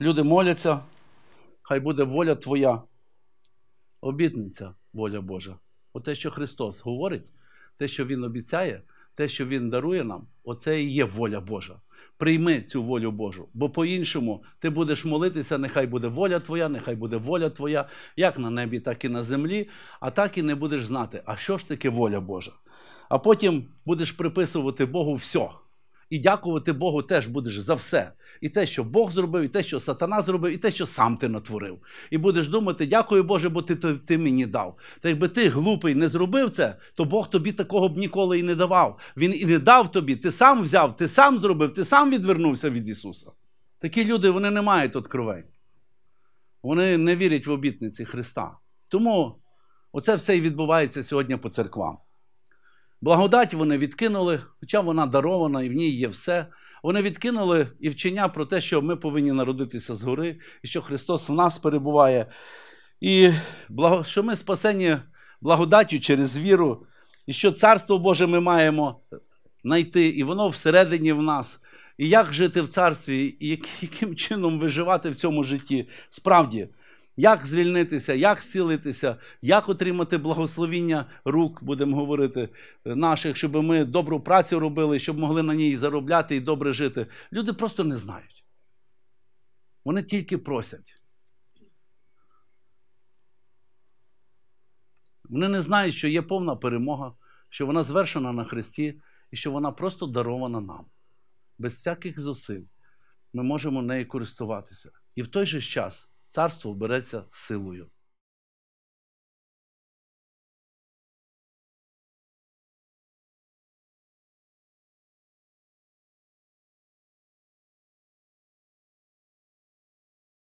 Люди моляться, хай буде воля Твоя. Обітниця, воля Божа. От те, що Христос говорить, те, що Він обіцяє, те, що Він дарує нам, оце і є воля Божа. Прийми цю волю Божу. Бо по-іншому ти будеш молитися, нехай буде воля Твоя, нехай буде воля Твоя, як на небі, так і на землі, а так і не будеш знати, а що ж таке воля Божа. А потім будеш приписувати Богу все. І дякувати Богу теж будеш за все. І те, що Бог зробив, і те, що сатана зробив, і те, що сам ти натворив. І будеш думати, дякую Боже, бо ти ти мені дав. Та якби ти глупий не зробив це, то Бог тобі такого б ніколи і не давав. Він і не дав тобі, ти сам взяв, ти сам зробив, ти сам відвернувся від Ісуса. Такі люди вони не мають откровень. Вони не вірять в обітниці Христа. Тому оце все і відбувається сьогодні по церквам. Благодать вони відкинули, хоча вона дарована і в ній є все. Вони відкинули і вчення про те, що ми повинні народитися згори, і що Христос в нас перебуває, і що ми спасені благодаттю через віру, і що Царство Боже ми маємо знайти, і воно всередині в нас. І як жити в царстві, і яким чином виживати в цьому житті справді як звільнитися, як зцілитися, як отримати благословіння рук, будемо говорити, наших, щоб ми добру працю робили, щоб могли на ній заробляти і добре жити. Люди просто не знають. Вони тільки просять. Вони не знають, що є повна перемога, що вона звершена на Христі і що вона просто дарована нам. Без всяких зусиль ми можемо нею користуватися. І в той же час царство береться силою.